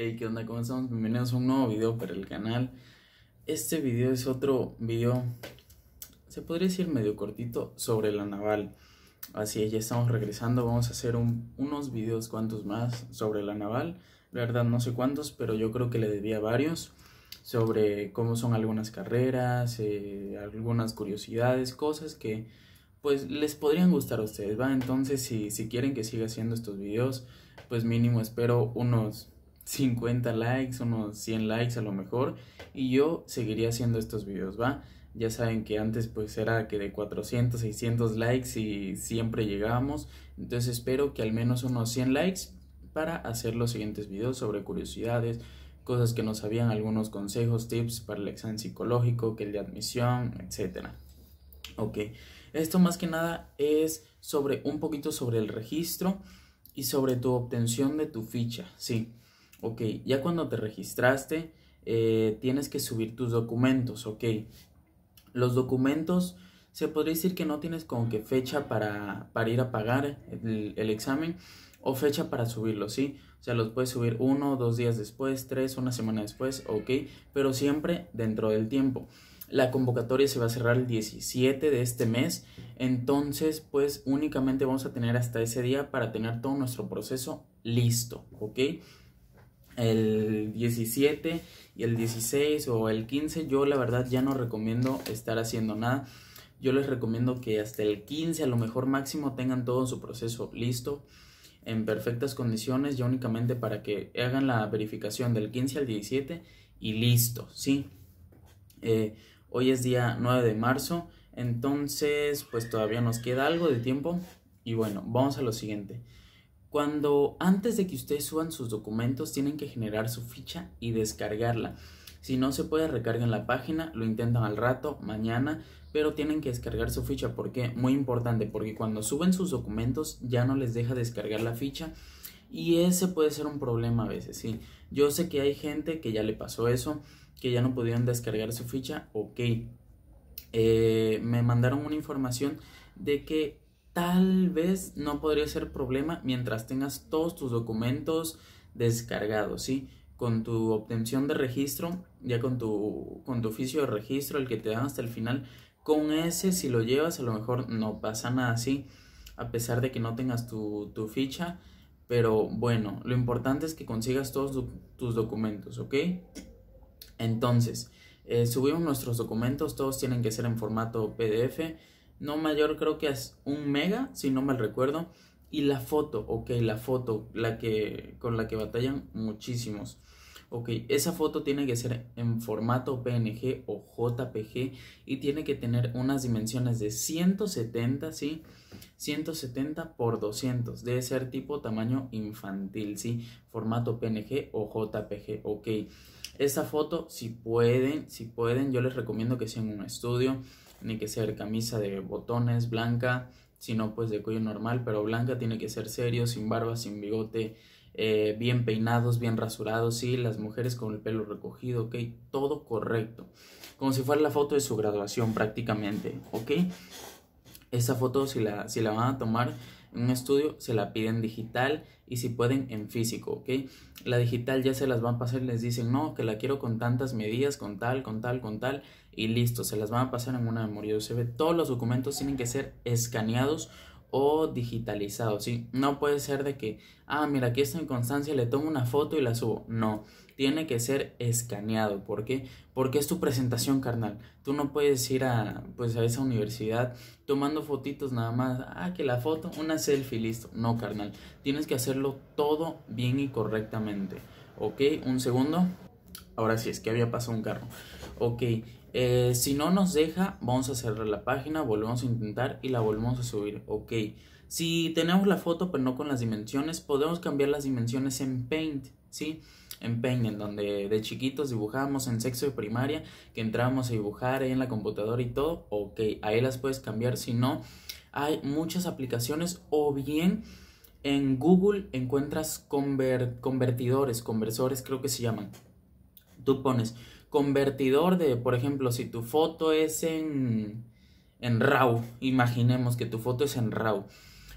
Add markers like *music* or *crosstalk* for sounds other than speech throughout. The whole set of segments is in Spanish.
Hey, ¿qué onda? ¿Cómo estamos? Bienvenidos a un nuevo video para el canal. Este video es otro video, se podría decir medio cortito, sobre la naval. Así es, ya estamos regresando, vamos a hacer unos videos cuantos más sobre la naval. La verdad no sé cuántos, pero yo creo que le debía varios sobre cómo son algunas carreras, eh, algunas curiosidades, cosas que pues les podrían gustar a ustedes, ¿va? Entonces si, si quieren que siga haciendo estos videos, pues mínimo espero unos 50 likes, unos 100 likes a lo mejor, y yo seguiría haciendo estos videos, ¿va? Ya saben que antes pues era que de 400, 600 likes y siempre llegábamos, entonces espero que al menos unos 100 likes para hacer los siguientes videos sobre curiosidades, cosas que no sabían, algunos consejos, tips para el examen psicológico, que el de admisión, etcétera. Ok, esto más que nada es sobre un poquito sobre el registro y sobre tu obtención de tu ficha, sí. Ok, ya cuando te registraste, eh, tienes que subir tus documentos, ok. Los documentos, se podría decir que no tienes como que fecha para, para ir a pagar el, examen o fecha para subirlos, ¿sí? O sea, los puedes subir uno, dos días después, tres, una semana después, ok, pero siempre dentro del tiempo. La convocatoria se va a cerrar el 17 de este mes, entonces pues únicamente vamos a tener hasta ese día para tener todo nuestro proceso listo, ¿ok? el 17 y el 16 o el 15 yo la verdad ya no recomiendo estar haciendo nada. Yo les recomiendo que hasta el 15 a lo mejor máximo tengan todo su proceso listo en perfectas condiciones ya únicamente para que hagan la verificación del 15 al 17 y listo, ¿sí? Eh, hoy es día 9 de marzo, entonces pues todavía nos queda algo de tiempo y bueno, vamos a lo siguiente. Cuando antes de que ustedes suban sus documentos tienen que generar su ficha y descargarla. Si no se puede en la página, lo intentan al rato, mañana, pero tienen que descargar su ficha porque muy importante, porque cuando suben sus documentos ya no les deja descargar la ficha y ese puede ser un problema a veces, sí. Yo sé que hay gente que ya le pasó eso, que ya no pudieron descargar su ficha, ok. Eh, me mandaron una información de que tal vez no podría ser problema mientras tengas todos tus documentos descargados, ¿sí? Con tu obtención de registro, ya con tu, con tu oficio de registro, el que te dan hasta el final, con ese si lo llevas a lo mejor no pasa nada así, a pesar de que no tengas tu, ficha, pero bueno, lo importante es que consigas todos tus documentos, ¿ok? Entonces, eh, subimos nuestros documentos, todos tienen que ser en formato PDF no mayor creo que es un mega, si no mal recuerdo. Y la foto, ok, la foto la que, con la que batallan muchísimos. Ok, esa foto tiene que ser en formato PNG o JPG y tiene que tener unas dimensiones de 170, ¿sí? 170 por 200. Debe ser tipo tamaño infantil, ¿sí? Formato PNG o JPG, ok. Esa foto, si pueden, si pueden, yo les recomiendo que sea en un estudio tiene que ser camisa de botones blanca, si no pues de cuello normal, pero blanca tiene que ser serio, sin barba, sin bigote, eh, bien peinados, bien rasurados, sí, las mujeres con el pelo recogido, ok, todo correcto, como si fuera la foto de su graduación prácticamente, ok. Esa foto si la, si la van a tomar en un estudio, se la piden digital y si pueden en físico, ¿ok? La digital ya se las van a pasar, les dicen, no, que la quiero con tantas medidas, con tal, con tal, con tal, y listo, se las van a pasar en una memoria USB. Todos los documentos tienen que ser escaneados o digitalizados, ¿sí? No puede ser de que, ah, mira, aquí está en constancia, le tomo una foto y la subo. No, tiene que ser escaneado. ¿Por qué? Porque es tu presentación, carnal. Tú no puedes ir a, pues, a esa universidad tomando fotitos nada más. Ah, que la foto, una selfie, listo. No, carnal. Tienes que hacerlo todo bien y correctamente. ¿Ok? Un segundo. Ahora sí, es que había pasado un carro. Ok, eh, si no nos deja, vamos a cerrar la página, volvemos a intentar y la volvemos a subir. Ok. Si tenemos la foto pero no con las dimensiones, podemos cambiar las dimensiones en Paint, ¿sí? En Paint, en donde de chiquitos dibujábamos en sexo de primaria, que entrábamos a dibujar en la computadora y todo. Ok, ahí las puedes cambiar. Si no, hay muchas aplicaciones o bien... En Google encuentras convertidores, conversores creo que se llaman. Tú pones convertidor de, por ejemplo, si tu foto es en, en RAW, imaginemos que tu foto es en RAW.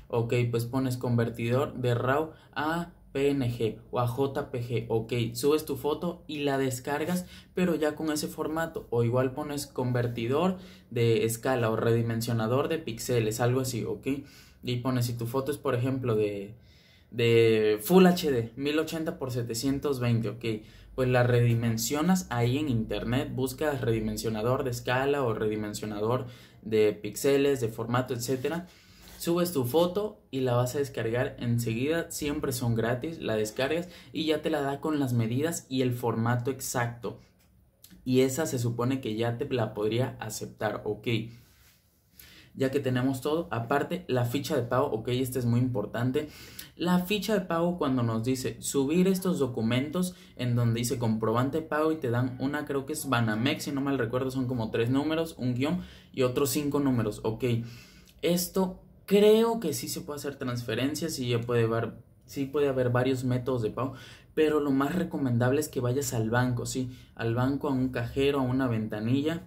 Ok, pues pones convertidor de RAW a PNG o a JPG. Ok, subes tu foto y la descargas, pero ya con ese formato. O igual pones convertidor de escala o redimensionador de píxeles, algo así, ok. Y pones si tu foto es, por ejemplo, de de Full HD 1080 por 720, ok. Pues la redimensionas ahí en internet, buscas redimensionador de escala o redimensionador de píxeles, de formato, etcétera. Subes tu foto y la vas a descargar enseguida, siempre son gratis, la descargas y ya te la da con las medidas y el formato exacto. Y esa se supone que ya te la podría aceptar, ok ya que tenemos todo. Aparte, la ficha de pago, ok, esta es muy importante. La ficha de pago cuando nos dice subir estos documentos en donde dice comprobante pago y te dan una, creo que es Banamex, si no mal recuerdo, son como tres números, un guión y otros cinco números, ok. Esto creo que sí se puede hacer transferencias y ya puede haber, sí puede haber varios métodos de pago, pero lo más recomendable es que vayas al banco, sí, al banco, a un cajero, a una ventanilla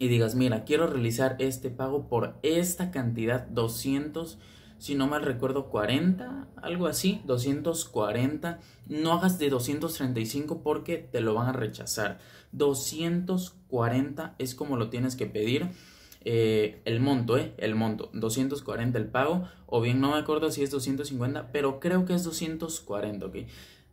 y digas, mira, quiero realizar este pago por esta cantidad, 200, si no mal recuerdo, 40, algo así, 240. No hagas de 235 porque te lo van a rechazar. 240 es como lo tienes que pedir. Eh, el monto, eh, el monto, 240 el pago, o bien no me acuerdo si es 250, pero creo que es 240, ok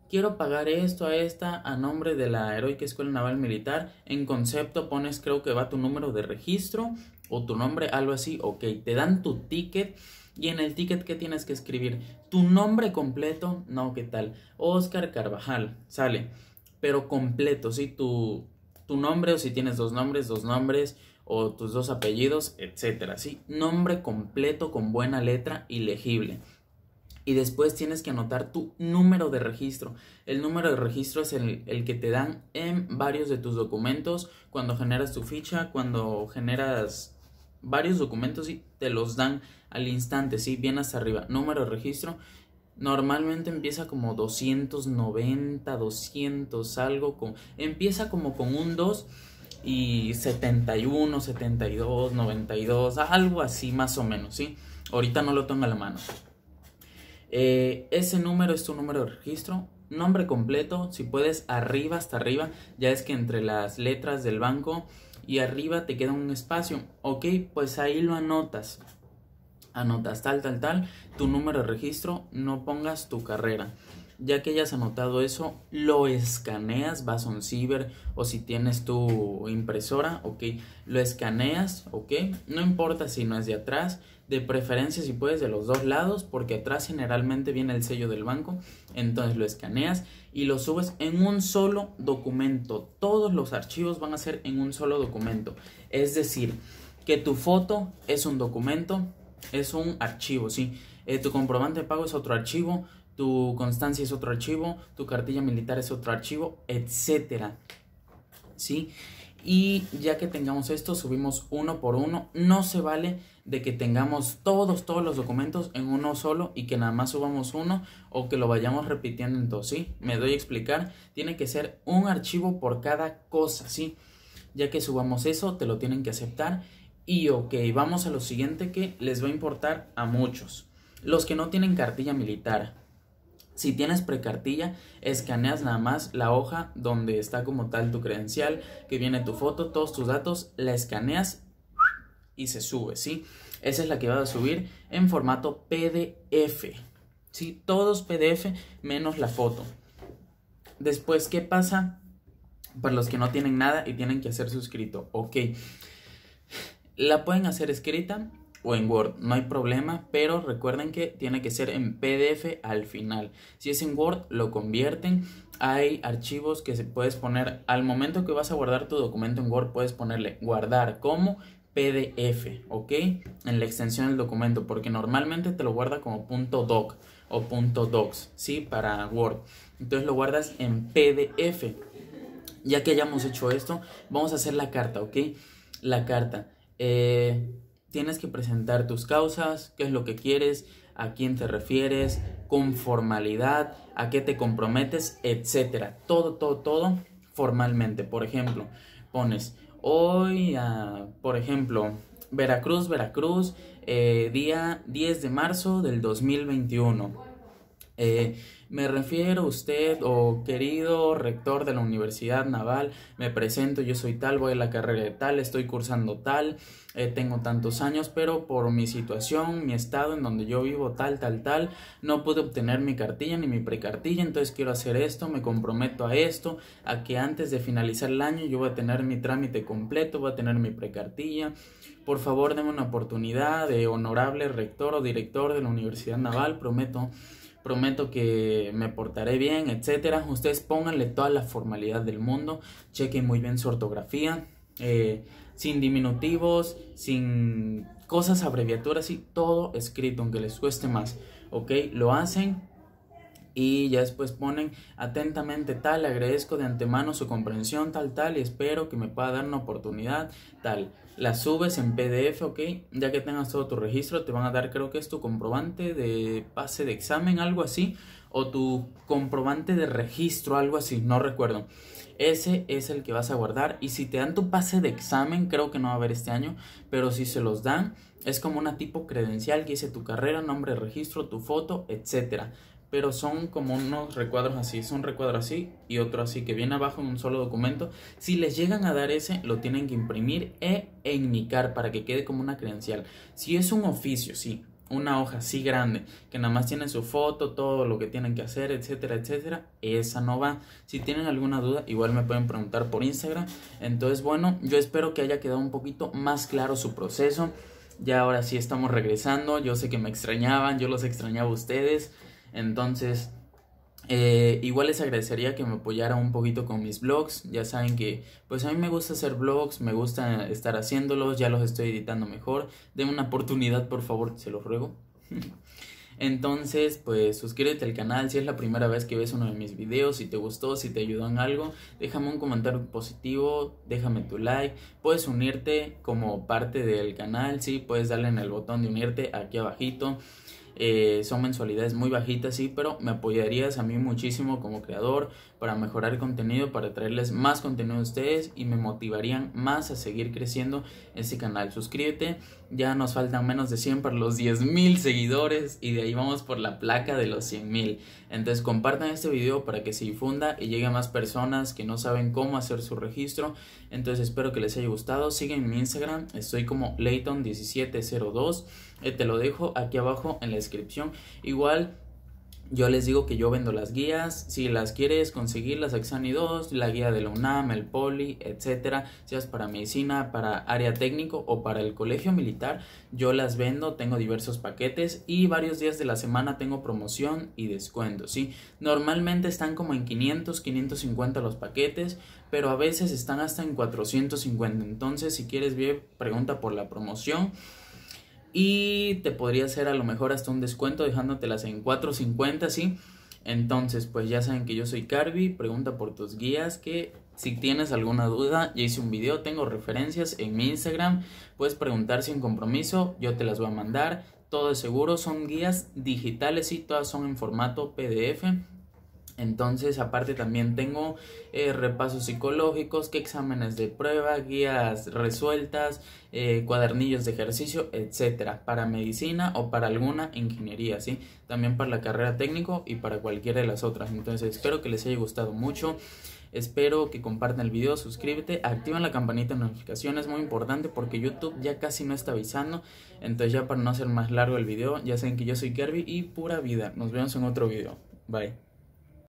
quiero pagar esto a esta a nombre de la Heroica Escuela Naval Militar. En concepto pones creo que va tu número de registro o tu nombre, algo así. Ok, te dan tu ticket. Y en el ticket que tienes que escribir tu nombre completo, no, ¿qué tal? Oscar Carvajal, sale, pero completo, sí, tu, tu nombre o si tienes dos nombres, dos nombres o tus dos apellidos, etcétera, sí, nombre completo con buena letra y legible y después tienes que anotar tu número de registro. El número de registro es el, que te dan en varios de tus documentos, cuando generas tu ficha, cuando generas varios documentos y te los dan al instante, ¿sí? Bien hasta arriba, número de registro. Normalmente empieza como 290, 200, algo. Con, empieza como con un 2 y 71, 72, 92, algo así más o menos, ¿sí? Ahorita no lo tengo a la mano. Eh, ese número es tu número de registro. Nombre completo, si puedes, arriba hasta arriba. Ya es que entre las letras del banco y arriba te queda un espacio. Ok, pues ahí lo anotas. Anotas tal, tal, tal. Tu número de registro, no pongas tu carrera. Ya que hayas anotado eso, lo escaneas, vas a un ciber o si tienes tu impresora, ok, lo escaneas, ok, no importa si no es de atrás, de preferencia si puedes de los dos lados, porque atrás generalmente viene el sello del banco, entonces lo escaneas y lo subes en un solo documento, todos los archivos van a ser en un solo documento, es decir, que tu foto es un documento, es un archivo, ¿sí? Eh, tu comprobante de pago es otro archivo, tu constancia es otro archivo, tu cartilla militar es otro archivo, etcétera. ¿Sí? Y ya que tengamos esto, subimos uno por uno. No se vale de que tengamos todos, todos los documentos en uno solo y que nada más subamos uno o que lo vayamos repitiendo en dos, ¿sí? Me doy a explicar. Tiene que ser un archivo por cada cosa, ¿sí? Ya que subamos eso, te lo tienen que aceptar. Y ok, vamos a lo siguiente que les va a importar a muchos. Los que no tienen cartilla militar. Si tienes precartilla, escaneas nada más la hoja donde está como tal tu credencial, que viene tu foto, todos tus datos, la escaneas y se sube, ¿sí? Esa es la que va a subir en formato PDF, ¿sí? Todos PDF menos la foto. Después, ¿qué pasa? Para los que no tienen nada y tienen que hacer suscrito? ok. La pueden hacer escrita, o en Word, no hay problema, pero recuerden que tiene que ser en PDF al final. Si es en Word, lo convierten. Hay archivos que se puedes poner al momento que vas a guardar tu documento en Word, puedes ponerle guardar como PDF, ¿ok? En la extensión del documento, porque normalmente te lo guarda como .doc o .docs, ¿sí? Para Word. Entonces lo guardas en PDF. Ya que hayamos hecho esto, vamos a hacer la carta, ¿ok? La carta. Eh, tienes que presentar tus causas, qué es lo que quieres, a quién te refieres, con formalidad, a qué te comprometes, etcétera. Todo, todo, todo formalmente. Por ejemplo, pones hoy, ah, por ejemplo, Veracruz, Veracruz, eh, día 10 de marzo del 2021. Eh, me refiero a usted, o querido rector de la Universidad Naval, me presento, yo soy tal, voy a la carrera de tal, estoy cursando tal, eh, tengo tantos años, pero por mi situación, mi estado en donde yo vivo, tal, tal, tal, no pude obtener mi cartilla ni mi precartilla, entonces quiero hacer esto, me comprometo a esto, a que antes de finalizar el año yo voy a tener mi trámite completo, voy a tener mi precartilla. Por favor, denme una oportunidad de eh, honorable rector o director de la Universidad Naval, prometo prometo que me portaré bien, etcétera. Ustedes pónganle toda la formalidad del mundo, chequen muy bien su ortografía, eh, sin diminutivos, sin cosas abreviaturas y todo escrito, aunque les cueste más, ¿ok? Lo hacen, y ya después ponen atentamente tal, agradezco de antemano su comprensión tal, tal y espero que me pueda dar una oportunidad tal. La subes en PDF, ok, ya que tengas todo tu registro te van a dar creo que es tu comprobante de pase de examen, algo así, o tu comprobante de registro, algo así, no recuerdo. Ese es el que vas a guardar y si te dan tu pase de examen, creo que no va a haber este año, pero si se los dan, es como una tipo credencial que dice tu carrera, nombre, registro, tu foto, etcétera pero son como unos recuadros así, es un recuadro así y otro así que viene abajo en un solo documento. Si les llegan a dar ese, lo tienen que imprimir e indicar para que quede como una credencial. Si es un oficio, sí, una hoja así grande, que nada más tiene su foto, todo lo que tienen que hacer, etcétera, etcétera, esa no va. Si tienen alguna duda, igual me pueden preguntar por Instagram. Entonces, bueno, yo espero que haya quedado un poquito más claro su proceso. Ya ahora sí estamos regresando, yo sé que me extrañaban, yo los extrañaba a ustedes. Entonces, eh, igual les agradecería que me apoyara un poquito con mis blogs. Ya saben que pues a mí me gusta hacer blogs, me gusta estar haciéndolos, ya los estoy editando mejor. Denme una oportunidad, por favor, se los ruego. *laughs* Entonces, pues suscríbete al canal si es la primera vez que ves uno de mis videos, si te gustó, si te ayudó en algo, déjame un comentario positivo, déjame tu like, puedes unirte como parte del canal, sí, puedes darle en el botón de unirte aquí abajito. Eh, son mensualidades muy bajitas, sí, pero me apoyarías a mí muchísimo como creador para mejorar el contenido, para traerles más contenido a ustedes y me motivarían más a seguir creciendo este canal. Suscríbete ya nos faltan menos de 100 para los 10.000 seguidores y de ahí vamos por la placa de los 100.000. Entonces compartan este video para que se difunda y llegue a más personas que no saben cómo hacer su registro. Entonces espero que les haya gustado. Siguen mi Instagram, estoy como Leighton1702. Eh, te lo dejo aquí abajo en la descripción. Igual yo les digo que yo vendo las guías, si las quieres conseguir, las Axani 2, la guía de la UNAM, el Poli, etcétera, seas para medicina, para área técnico o para el colegio militar, yo las vendo, tengo diversos paquetes y varios días de la semana tengo promoción y descuento, ¿sí? Normalmente están como en 500, 550 los paquetes, pero a veces están hasta en 450, entonces si quieres bien, pregunta por la promoción y te podría hacer a lo mejor hasta un descuento dejándotelas en 4.50, ¿sí? Entonces, pues ya saben que yo soy Carvi. pregunta por tus guías, que si tienes alguna duda, ya hice un video, tengo referencias en mi Instagram, puedes preguntar sin compromiso, yo te las voy a mandar, todo es seguro, son guías digitales y todas son en formato PDF, entonces, aparte también tengo eh, repasos psicológicos, que exámenes de prueba, guías resueltas, eh, cuadernillos de ejercicio, etcétera, para medicina o para alguna ingeniería, ¿sí? También para la carrera técnico y para cualquiera de las otras. Entonces, espero que les haya gustado mucho. Espero que compartan el video, suscríbete, activan la campanita de notificaciones, muy importante porque YouTube ya casi no está avisando. Entonces ya para no hacer más largo el video, ya saben que yo soy Kirby y pura vida. Nos vemos en otro video. Bye.